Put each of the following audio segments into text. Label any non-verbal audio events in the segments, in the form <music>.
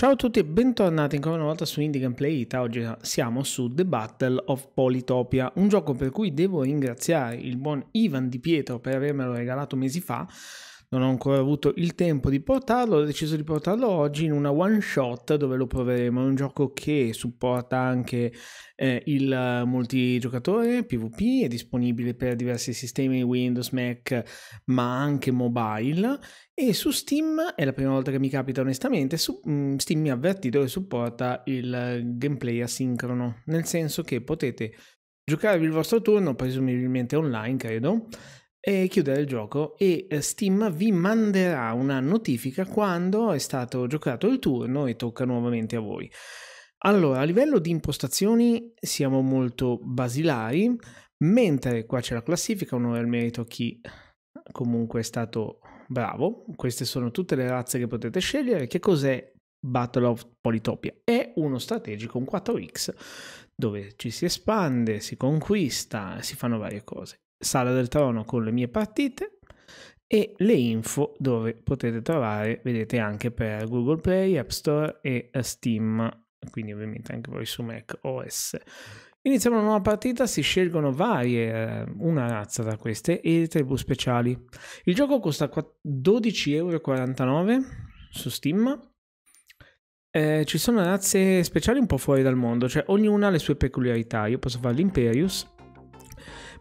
Ciao a tutti e bentornati ancora una volta su Indie Gameplay Ita. Oggi siamo su The Battle of Politopia, un gioco per cui devo ringraziare il buon Ivan Di Pietro per avermelo regalato mesi fa non ho ancora avuto il tempo di portarlo, ho deciso di portarlo oggi in una one shot dove lo proveremo, è un gioco che supporta anche eh, il multigiocatore PvP, è disponibile per diversi sistemi Windows, Mac, ma anche mobile e su Steam è la prima volta che mi capita onestamente, su, mh, mm, Steam mi ha avvertito che supporta il gameplay asincrono, nel senso che potete giocarvi il vostro turno, presumibilmente online credo, e chiudere il gioco e eh, Steam vi manderà una notifica quando è stato giocato il turno e tocca nuovamente a voi. Allora, a livello di impostazioni siamo molto basilari, mentre qua c'è la classifica, onore al merito a chi comunque è stato bravo. Queste sono tutte le razze che potete scegliere. Che cos'è Battle of Polytopia? È uno strategico, un 4X, dove ci si espande, si conquista, si fanno varie cose. Sala del Trono con le mie partite e le info dove potete trovare, vedete anche per Google Play, App Store e eh, Steam, quindi ovviamente anche voi su Mac OS. Iniziamo una nuova partita, si scelgono varie, eh, una razza tra queste e tribù speciali. Il gioco costa 12,49€ su Steam. Eh, ci sono razze speciali un po' fuori dal mondo, cioè ognuna ha le sue peculiarità. Io posso fare l'Imperius,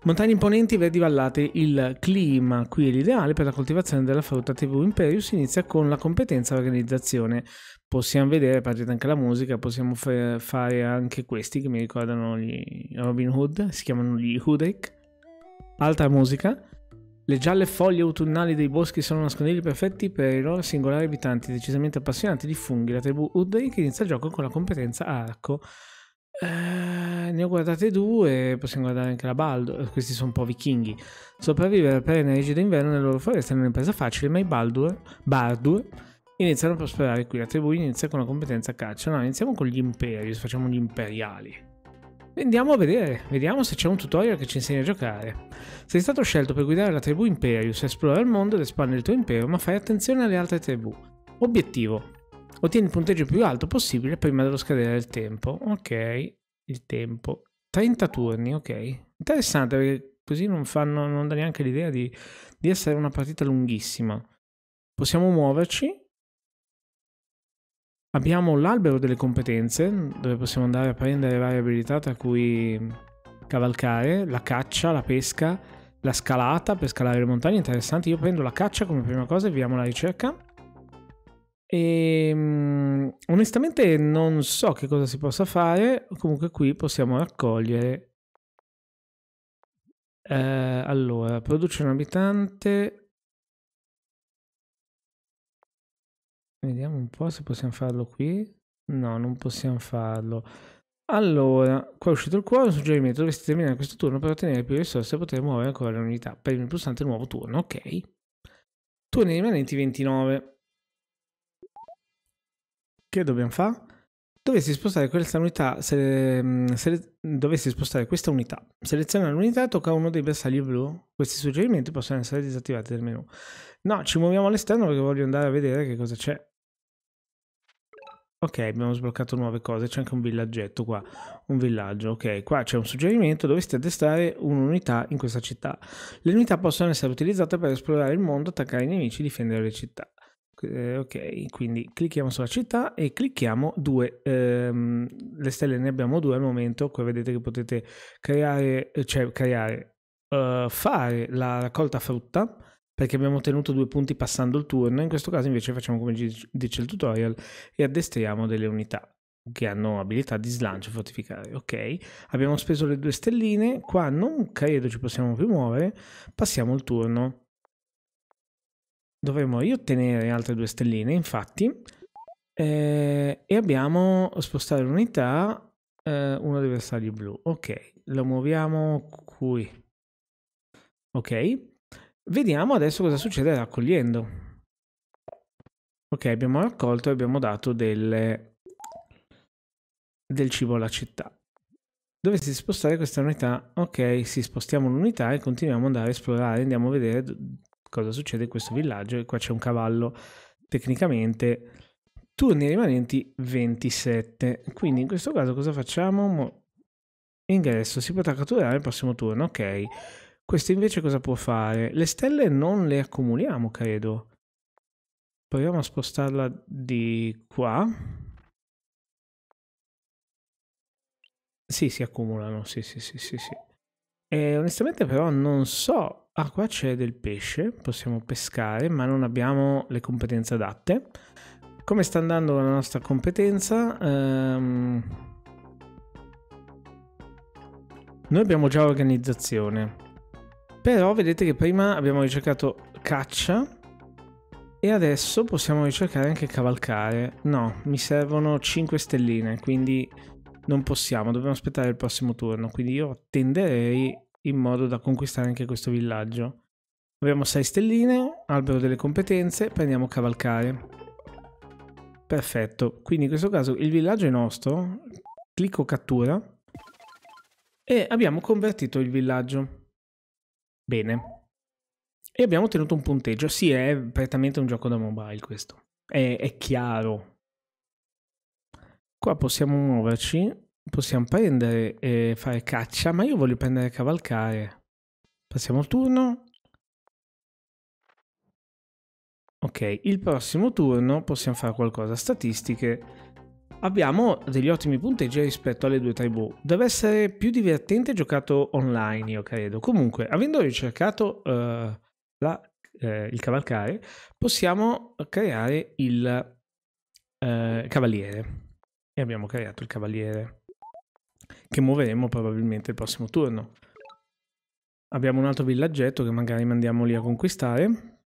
Montagne imponenti, verdi vallate, il clima qui è l'ideale per la coltivazione della frutta TV Imperius, inizia con la competenza e l'organizzazione. Possiamo vedere, partita anche la musica, possiamo fare anche questi che mi ricordano gli Robin Hood, si chiamano gli Hoodek. Altra musica. Le gialle foglie autunnali dei boschi sono nascondigli perfetti per i loro singolari abitanti, decisamente appassionati di funghi. La tribù Hoodek inizia il gioco con la competenza arco. Eh, ne ho guardate due, possiamo guardare anche la Baldur, eh, questi sono un po' vichinghi. Sopravvivere per il rigido inverno nelle loro foreste è un'impresa facile, ma i Baldur, Bardur iniziano a prosperare qui. La tribù inizia con la competenza caccia. No, iniziamo con gli imperi, facciamo gli imperiali. Andiamo a vedere, vediamo se c'è un tutorial che ci insegna a giocare. Sei stato scelto per guidare la tribù Imperius, esplora il mondo ed espande il tuo impero, ma fai attenzione alle altre tribù. Obiettivo, Ottieni il punteggio più alto possibile prima dello scadere del tempo. Ok, il tempo. 30 turni, ok. Interessante perché così non, fanno, non dà neanche l'idea di, di essere una partita lunghissima. Possiamo muoverci. Abbiamo l'albero delle competenze, dove possiamo andare a prendere varie abilità, tra cui cavalcare, la caccia, la pesca, la scalata per scalare le montagne. Interessante, io prendo la caccia come prima cosa e vediamo la ricerca. E, ehm, onestamente non so che cosa si possa fare, comunque qui possiamo raccogliere. Eh, allora, produce un abitante. Vediamo un po' se possiamo farlo qui. No, non possiamo farlo. Allora, qua è uscito il cuore, un suggerimento, dovresti terminare questo turno per ottenere più risorse e poter muovere ancora le unità. Premi il pulsante nuovo turno, ok. Turni rimanenti 29 che dobbiamo fare? Dovessi spostare questa unità, se, mm, se, dovessi spostare questa unità, selezionare l'unità tocca uno dei bersagli blu. Questi suggerimenti possono essere disattivati dal menu. No, ci muoviamo all'esterno perché voglio andare a vedere che cosa c'è. Ok, abbiamo sbloccato nuove cose, c'è anche un villaggetto qua, un villaggio, ok, qua c'è un suggerimento, dovresti addestrare un'unità in questa città. Le unità possono essere utilizzate per esplorare il mondo, attaccare i nemici, e difendere le città. Eh, ok, quindi clicchiamo sulla città e clicchiamo due, ehm, le stelle ne abbiamo due al momento, qua vedete che potete creare, eh, cioè creare, uh, fare la raccolta frutta perché abbiamo ottenuto due punti passando il turno, in questo caso invece facciamo come dice il tutorial e addestriamo delle unità che hanno abilità di slancio e fortificare. Ok, abbiamo speso le due stelline, qua non credo ci possiamo più muovere, passiamo il turno dovremmo riottenere altre due stelline, infatti, eh, e abbiamo spostare l'unità, eh, uno dei bersagli blu. Ok, lo muoviamo qui. Ok, vediamo adesso cosa succede raccogliendo. Ok, abbiamo raccolto e abbiamo dato delle, del cibo alla città. Dovessi spostare questa unità, ok, sì, spostiamo l'unità e continuiamo ad andare a esplorare, andiamo a vedere cosa succede in questo villaggio e qua c'è un cavallo tecnicamente turni rimanenti 27 quindi in questo caso cosa facciamo ingresso si potrà catturare il prossimo turno ok questo invece cosa può fare le stelle non le accumuliamo credo proviamo a spostarla di qua sì si accumulano sì sì sì sì sì e onestamente però non so Ah, qua c'è del pesce, possiamo pescare, ma non abbiamo le competenze adatte. Come sta andando la nostra competenza? Ehm... Noi abbiamo già organizzazione, però vedete che prima abbiamo ricercato caccia e adesso possiamo ricercare anche cavalcare. No, mi servono 5 stelline, quindi non possiamo, dobbiamo aspettare il prossimo turno, quindi io attenderei in modo da conquistare anche questo villaggio. Abbiamo 6 stelline, albero delle competenze, prendiamo cavalcare. Perfetto, quindi in questo caso il villaggio è nostro, clicco cattura e abbiamo convertito il villaggio. Bene. E abbiamo ottenuto un punteggio. Sì, è prettamente un gioco da mobile questo. È, è chiaro. Qua possiamo muoverci possiamo prendere e fare caccia, ma io voglio prendere cavalcare. Passiamo il turno. Ok, il prossimo turno possiamo fare qualcosa. Statistiche. Abbiamo degli ottimi punteggi rispetto alle due tribù. Deve essere più divertente giocato online, io credo. Comunque, avendo ricercato uh, la, uh, il cavalcare, possiamo creare il uh, cavaliere. E abbiamo creato il cavaliere che muoveremo probabilmente il prossimo turno. Abbiamo un altro villaggetto che magari mandiamo lì a conquistare.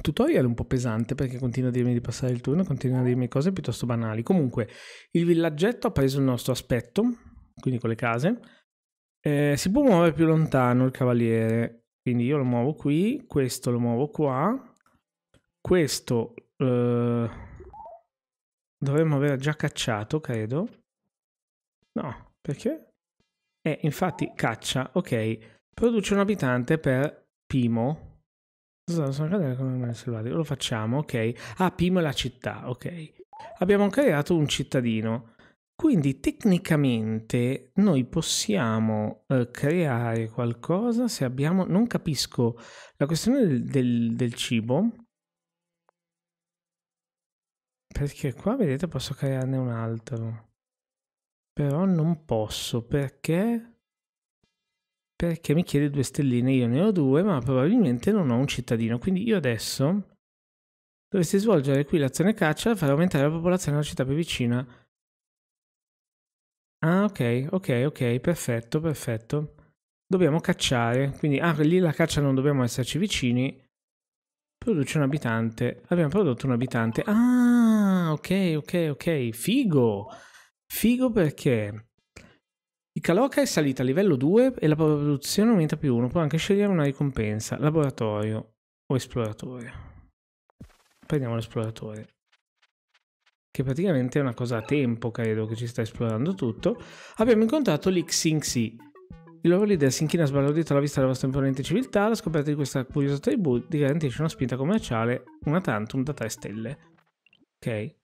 Tutorial un po' pesante perché continua a dirmi di passare il turno, continua a dirmi cose piuttosto banali. Comunque, il villaggetto ha preso il nostro aspetto, quindi con le case. Eh, si può muovere più lontano il cavaliere, quindi io lo muovo qui, questo lo muovo qua, questo eh, dovremmo aver già cacciato, credo. No, perché? Eh, infatti caccia, ok, produce un abitante per Pimo. Sono cadere come animale selvatico, lo facciamo, ok. Ah, Pimo è la città, ok. Abbiamo creato un cittadino. Quindi tecnicamente noi possiamo eh, creare qualcosa se abbiamo... Non capisco la questione del, del, del cibo. Perché qua, vedete, posso crearne un altro. Però non posso perché? Perché mi chiede due stelline, io ne ho due, ma probabilmente non ho un cittadino. Quindi io adesso dovresti svolgere qui l'azione caccia e far aumentare la popolazione della città più vicina. Ah, ok, ok, ok, perfetto, perfetto. Dobbiamo cacciare, quindi ah, lì la caccia non dobbiamo esserci vicini. Produce un abitante. Abbiamo prodotto un abitante. Ah, ok, ok, ok, figo. Figo perché Icaloca è salita a livello 2 e la propria produzione aumenta più 1. Puoi anche scegliere una ricompensa, laboratorio o esploratore. Prendiamo l'esploratore. Che praticamente è una cosa a tempo, credo, che ci sta esplorando tutto. Abbiamo incontrato l'Ixinxi. Il loro leader si inchina sbalordito alla vista della vostra imponente civiltà. La scoperta di questa curiosa tribù garantisce una spinta commerciale, una tantum da 3 stelle. Ok.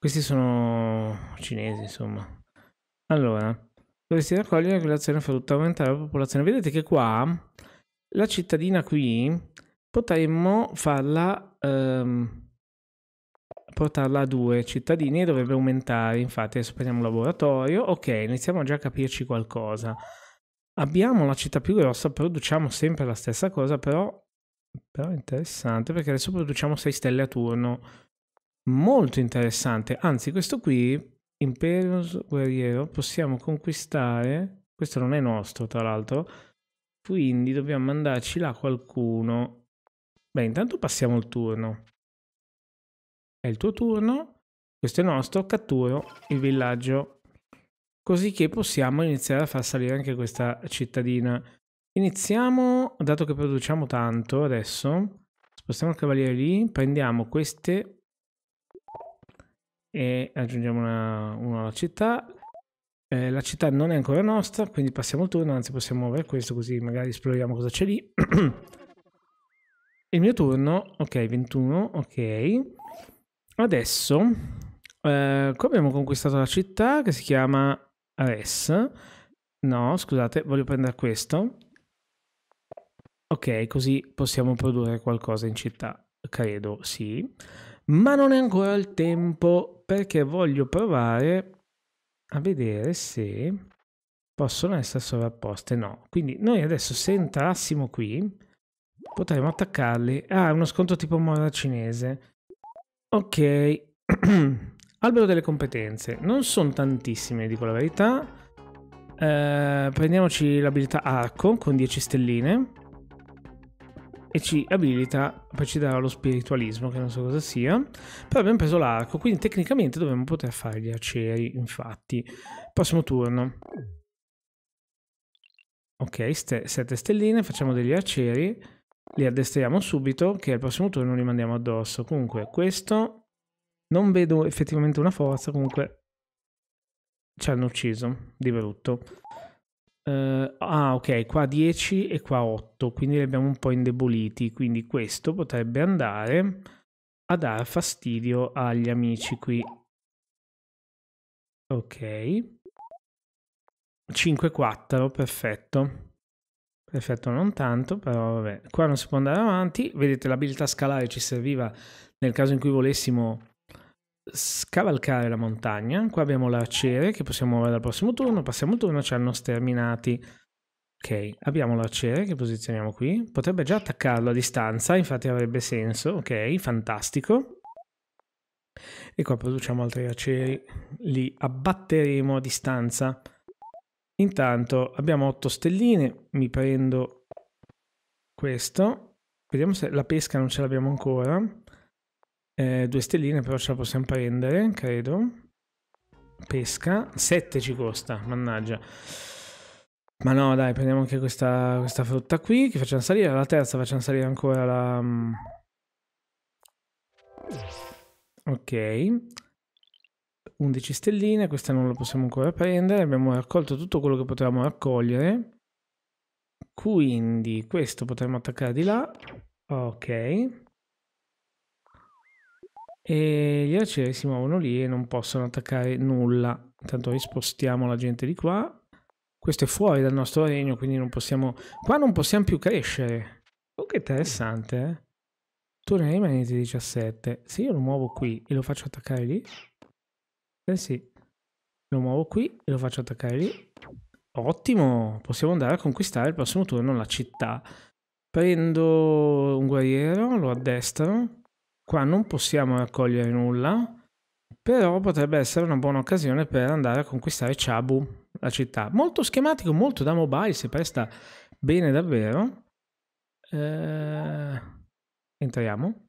Questi sono cinesi, insomma. Allora, dovresti raccogliere che l'azione fa tutta aumentare la popolazione. Vedete che qua, la cittadina qui, potremmo farla... Um, portarla a due cittadini e dovrebbe aumentare. Infatti, adesso prendiamo un laboratorio. Ok, iniziamo già a capirci qualcosa. Abbiamo la città più grossa, produciamo sempre la stessa cosa, però, però è interessante perché adesso produciamo 6 stelle a turno molto interessante. Anzi, questo qui, Imperius Guerriero, possiamo conquistare. Questo non è nostro, tra l'altro. Quindi dobbiamo mandarci là qualcuno. Beh, intanto passiamo il turno. È il tuo turno. Questo è nostro. Catturo il villaggio. Così che possiamo iniziare a far salire anche questa cittadina. Iniziamo, dato che produciamo tanto adesso, spostiamo il cavaliere lì, prendiamo queste e aggiungiamo una, uno alla città. Eh, la città non è ancora nostra, quindi passiamo il turno, anzi possiamo muovere questo così magari esploriamo cosa c'è lì. <clears throat> il mio turno, ok, 21, ok. Adesso, eh, qua abbiamo conquistato la città che si chiama Ares. No, scusate, voglio prendere questo. Ok, così possiamo produrre qualcosa in città, credo, sì. Ma non è ancora il tempo perché voglio provare a vedere se possono essere sovrapposte. No, quindi noi adesso se entrassimo qui potremmo attaccarli. Ah, è uno scontro tipo morra cinese. Ok. <clears throat> Albero delle competenze. Non sono tantissime, dico la verità. Eh, prendiamoci l'abilità arco con 10 stelline e ci abilita, poi ci darà lo spiritualismo che non so cosa sia, però abbiamo preso l'arco, quindi tecnicamente dovremmo poter fare gli aceri, infatti. Prossimo turno. Ok, 7 ste stelline, facciamo degli aceri, li addestriamo subito che al prossimo turno li mandiamo addosso. Comunque questo, non vedo effettivamente una forza, comunque ci hanno ucciso di brutto. Uh, ah, ok, qua 10 e qua 8, quindi li abbiamo un po' indeboliti, quindi questo potrebbe andare a dar fastidio agli amici qui. Ok. 5-4, perfetto. Perfetto, non tanto, però vabbè. Qua non si può andare avanti. Vedete, l'abilità scalare ci serviva nel caso in cui volessimo scavalcare la montagna. Qua abbiamo l'arciere che possiamo muovere al prossimo turno. Passiamo il turno, ci hanno sterminati. Ok, abbiamo l'arciere che posizioniamo qui. Potrebbe già attaccarlo a distanza, infatti avrebbe senso. Ok, fantastico. E qua produciamo altri arcieri. Li abbatteremo a distanza. Intanto abbiamo 8 stelline. Mi prendo questo. Vediamo se la pesca non ce l'abbiamo ancora. Eh, due stelline però ce la possiamo prendere, credo. Pesca. 7 ci costa, mannaggia. Ma no, dai, prendiamo anche questa, questa frutta qui, che facciamo salire. La terza facciamo salire ancora la... Mm. Ok. 11 stelline, questa non la possiamo ancora prendere. Abbiamo raccolto tutto quello che potevamo raccogliere. Quindi questo potremmo attaccare di là. Ok. E gli arcieri si muovono lì e non possono attaccare nulla. Intanto rispostiamo la gente di qua. Questo è fuori dal nostro regno, quindi non possiamo... Qua non possiamo più crescere. Oh, che interessante, eh? Torna ai maneti 17. Se io lo muovo qui e lo faccio attaccare lì... Eh sì. Lo muovo qui e lo faccio attaccare lì. Ottimo! Possiamo andare a conquistare il prossimo turno la città. Prendo un guerriero, lo addestro Qua non possiamo raccogliere nulla, però potrebbe essere una buona occasione per andare a conquistare Chabu, la città. Molto schematico, molto da mobile, si presta bene davvero. Eh, entriamo.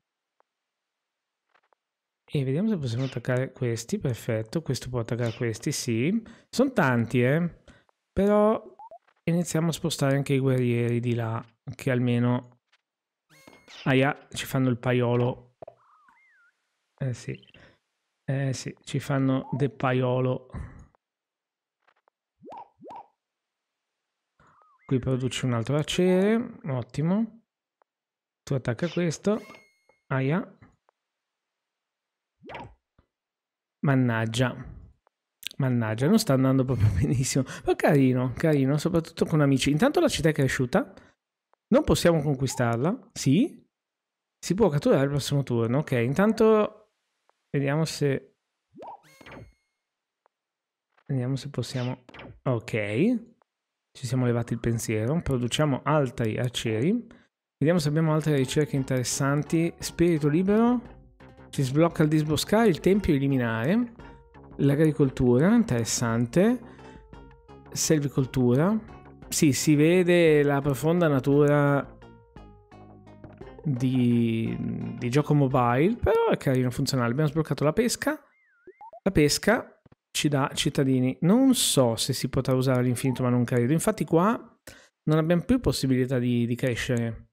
E vediamo se possiamo attaccare questi, perfetto. Questo può attaccare questi, sì. Sono tanti, eh. Però iniziamo a spostare anche i guerrieri di là, che almeno... Aia, ci fanno il paiolo eh sì. Eh sì, ci fanno de paiolo. Qui produce un altro acere, ottimo. Tu attacca questo. Aia. Mannaggia. Mannaggia, non sta andando proprio <laughs> benissimo. Ma carino, carino, soprattutto con amici. Intanto la città è cresciuta. Non possiamo conquistarla. Sì. Si può catturare il prossimo turno. Ok, intanto Vediamo se... Vediamo se possiamo... Ok. Ci siamo levati il pensiero. Produciamo altri aceri. Vediamo se abbiamo altre ricerche interessanti. Spirito libero. Si sblocca il disboscare, il tempio eliminare. L'agricoltura, interessante. Selvicoltura. Sì, si vede la profonda natura di, di gioco mobile, però è carino, funzionale. Abbiamo sbloccato la pesca. La pesca ci dà cittadini. Non so se si potrà usare all'infinito, ma non credo. Infatti qua non abbiamo più possibilità di, di crescere.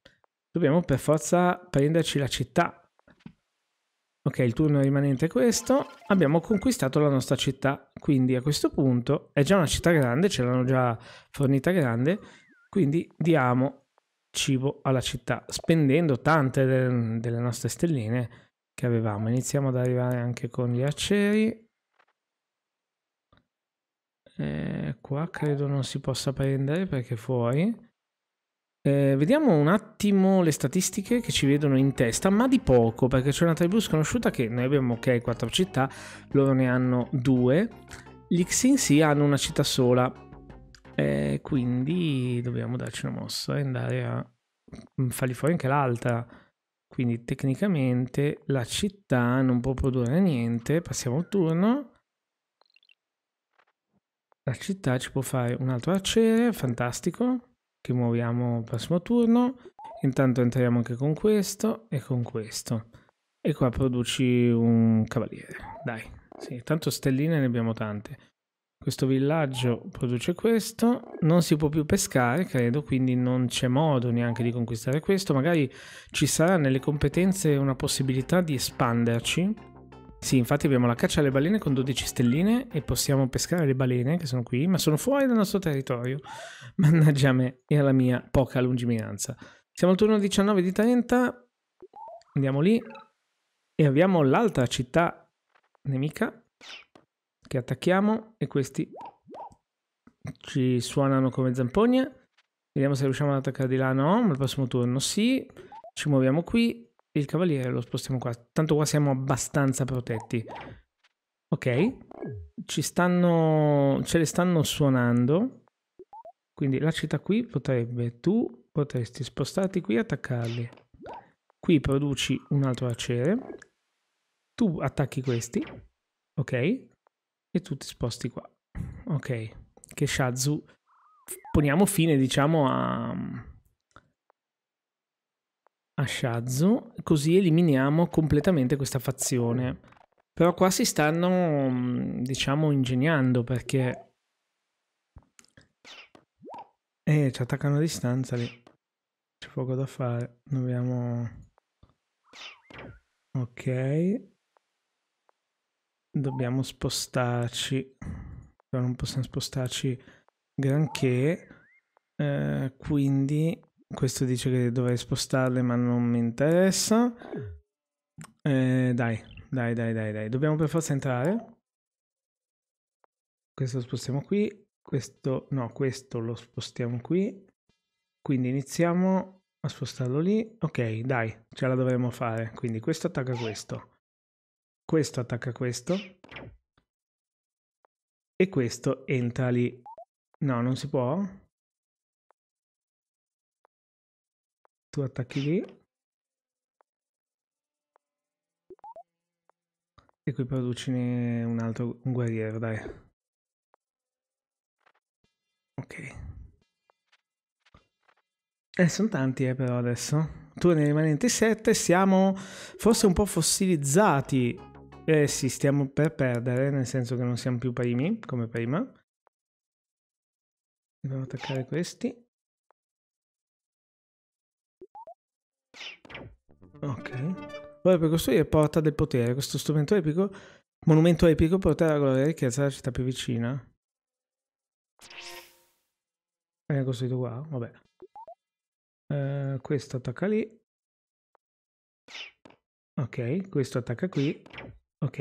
Dobbiamo per forza prenderci la città. Ok, il turno rimanente è questo. Abbiamo conquistato la nostra città, quindi a questo punto è già una città grande, ce l'hanno già fornita grande, quindi diamo cibo alla città, spendendo tante delle nostre stelline che avevamo. Iniziamo ad arrivare anche con gli aceri. E eh, qua credo non si possa prendere perché è fuori. Eh, vediamo un attimo le statistiche che ci vedono in testa, ma di poco, perché c'è una tribù sconosciuta che noi abbiamo, ok, quattro città, loro ne hanno due. Gli Xinxi hanno una città sola, e quindi dobbiamo darci una mossa e andare a mm, fargli fuori anche l'altra. Quindi tecnicamente la città non può produrre niente. Passiamo il turno. La città ci può fare un altro arciere, fantastico, che muoviamo il prossimo turno. Intanto entriamo anche con questo e con questo. E qua produci un cavaliere. Dai, sì, tanto stelline ne abbiamo tante. Questo villaggio produce questo, non si può più pescare, credo, quindi non c'è modo neanche di conquistare questo. Magari ci sarà nelle competenze una possibilità di espanderci. Sì, infatti abbiamo la caccia alle balene con 12 stelline e possiamo pescare le balene che sono qui, ma sono fuori dal nostro territorio. <laughs> Mannaggia me e alla mia poca lungimiranza. Siamo al turno 19 di 30. Andiamo lì e abbiamo l'altra città nemica li attacchiamo e questi ci suonano come zampogne. Vediamo se riusciamo ad attaccare di là. No, al prossimo turno sì. Ci muoviamo qui. Il cavaliere lo spostiamo qua. Tanto qua siamo abbastanza protetti. Ok. Ci stanno... Ce le stanno suonando. Quindi la città qui potrebbe... Tu potresti spostarti qui e attaccarli. Qui produci un altro arciere. Tu attacchi questi. Ok e tu ti sposti qua. Ok, che Shazu. Poniamo fine, diciamo, a, a Shazu, così eliminiamo completamente questa fazione. Però qua si stanno, mm, diciamo, ingegnando perché... Eh, ci attaccano a distanza lì. C'è poco da fare. Dobbiamo... Ok dobbiamo spostarci. Però non possiamo spostarci granché. Eh, quindi questo dice che dovrei spostarle, ma non mi interessa. Eh, dai, dai, dai, dai, dai. Dobbiamo per forza entrare. Questo lo spostiamo qui. Questo, no, questo lo spostiamo qui. Quindi iniziamo a spostarlo lì. Ok, dai, ce la dovremmo fare. Quindi questo attacca questo questo attacca questo e questo entra lì. No, non si può. Tu attacchi lì. E qui producine un altro un guerriero, dai. Ok. Eh, sono tanti eh, però adesso. Tu ne rimanenti 7, siamo forse un po' fossilizzati eh sì, stiamo per perdere, nel senso che non siamo più primi, come prima. Dobbiamo attaccare questi. Ok. Ora per costruire Porta del Potere, questo strumento epico, monumento epico, porterà la gloria e ricchezza alla città più vicina. È eh, costruito qua, vabbè. Eh, questo attacca lì. Ok, questo attacca qui. Ok.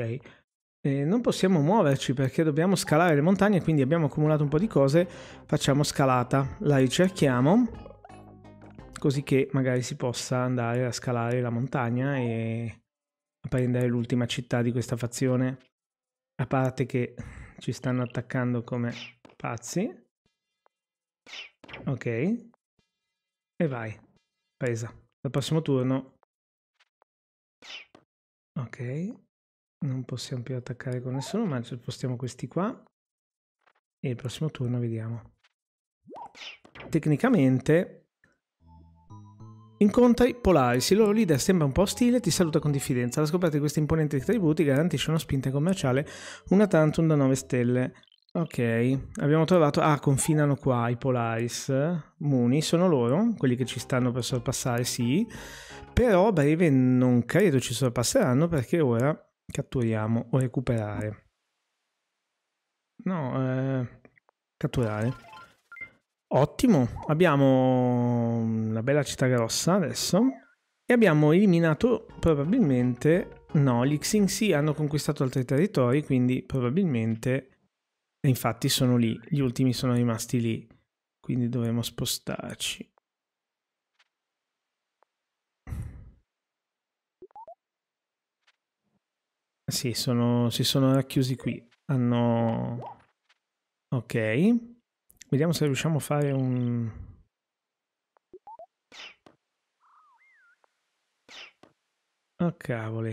Eh, non possiamo muoverci perché dobbiamo scalare le montagne, quindi abbiamo accumulato un po' di cose, facciamo scalata, la ricerchiamo, così che magari si possa andare a scalare la montagna e a prendere l'ultima città di questa fazione, a parte che ci stanno attaccando come pazzi. Ok, e vai, presa. Al prossimo turno. Ok, non possiamo più attaccare con nessuno ma spostiamo questi qua e il prossimo turno vediamo tecnicamente incontri Polaris il loro leader sembra un po' ostile e ti saluta con diffidenza la scoperta di questi imponenti tributi garantisce una spinta commerciale una tantum da 9 stelle ok abbiamo trovato ah confinano qua i Polaris Muni sono loro quelli che ci stanno per sorpassare sì però a breve non credo ci sorpasseranno perché ora Catturiamo o recuperare. No, eh, catturare. Ottimo, abbiamo la bella città grossa adesso e abbiamo eliminato probabilmente... No, gli Xing sì hanno conquistato altri territori, quindi probabilmente... Infatti sono lì, gli ultimi sono rimasti lì, quindi dovremo spostarci. Sì, sono, si sono racchiusi qui. Hanno... Ok. Vediamo se riusciamo a fare un... Oh cavoli.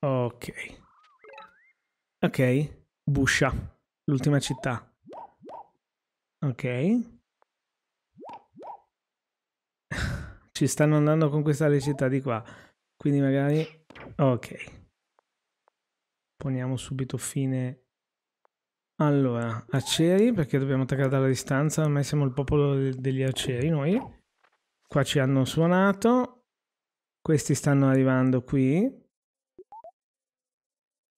Ok. Ok. Buscia. L'ultima città. Ok. Ci stanno andando con questa velocità di qua. Quindi magari... Ok. Poniamo subito fine... Allora, aceri, perché dobbiamo attaccare dalla distanza. Ormai siamo il popolo degli aceri, noi. Qua ci hanno suonato. Questi stanno arrivando qui.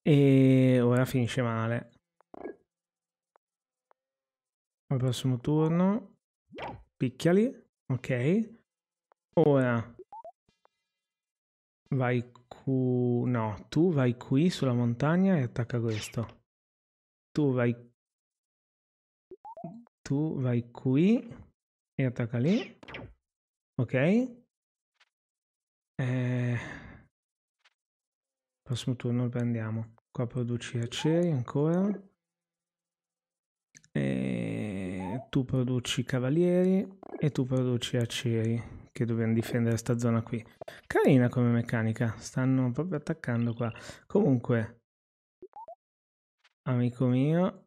E ora finisce male. Al prossimo turno. Picchiali. Ok. Ora vai qui, no, tu vai qui sulla montagna e attacca questo. Tu vai tu vai qui e attacca lì. Ok. Eh, prossimo turno lo prendiamo. Qua produci aceri ancora. E eh, tu produci cavalieri e tu produci aceri che dobbiamo difendere questa zona qui. Carina come meccanica, stanno proprio attaccando qua. Comunque, amico mio,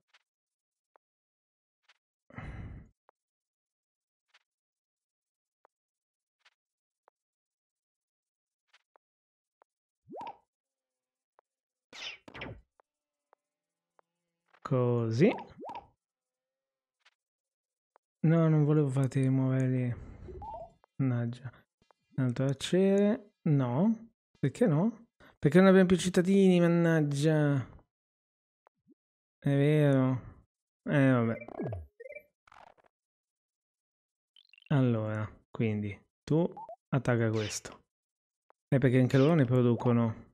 Così. No, non volevo farti rimuovere lì. Mannaggia. Un altro acere. No. Perché no? Perché non abbiamo più cittadini, mannaggia. È vero. Eh, vabbè. Allora, quindi, tu attacca questo. Eh, perché anche loro ne producono.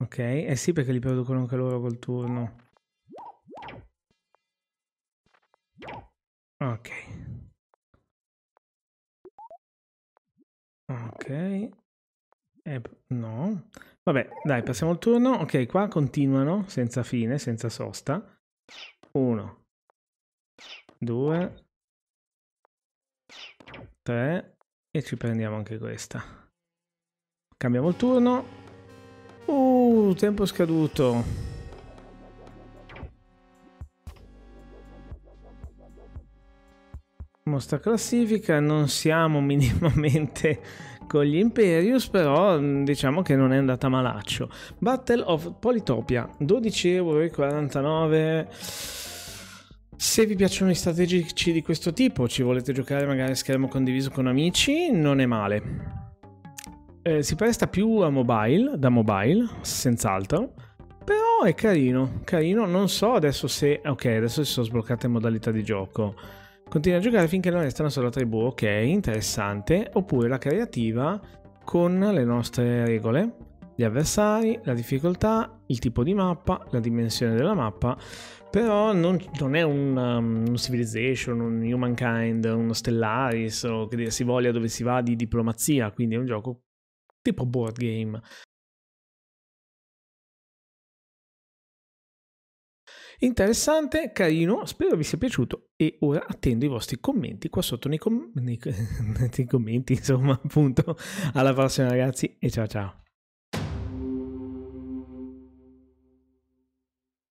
Ok, eh sì perché li producono anche loro col turno. Ok. Ok. Eh, no. Vabbè, dai, passiamo il turno. Ok, qua continuano senza fine, senza sosta. Uno. Due. Tre. E ci prendiamo anche questa. Cambiamo il turno. Uh, tempo scaduto. Mostra classifica, non siamo <laughs> minimamente con gli Imperius, però mm, diciamo che non è andata malaccio. Battle of Politopia, 12,49€. Se vi piacciono i strategici di questo tipo, ci volete giocare magari a schermo condiviso con amici, non è male. Eh, si presta più a mobile, da mobile, senz'altro. Però è carino, carino. Non so adesso se... Ok, adesso si sono sbloccate modalità di gioco. Continua a giocare finché non resta una sola tribù, ok, interessante. Oppure la creativa con le nostre regole, gli avversari, la difficoltà, il tipo di mappa, la dimensione della mappa. Però non, non è un, um, un, Civilization, un Humankind, uno Stellaris o che si voglia dove si va di diplomazia, quindi è un gioco tipo board game Interessante, carino, spero vi sia piaciuto e ora attendo i vostri commenti qua sotto nei, com nei, <laughs> nei commenti, insomma, appunto. Alla prossima ragazzi e ciao ciao.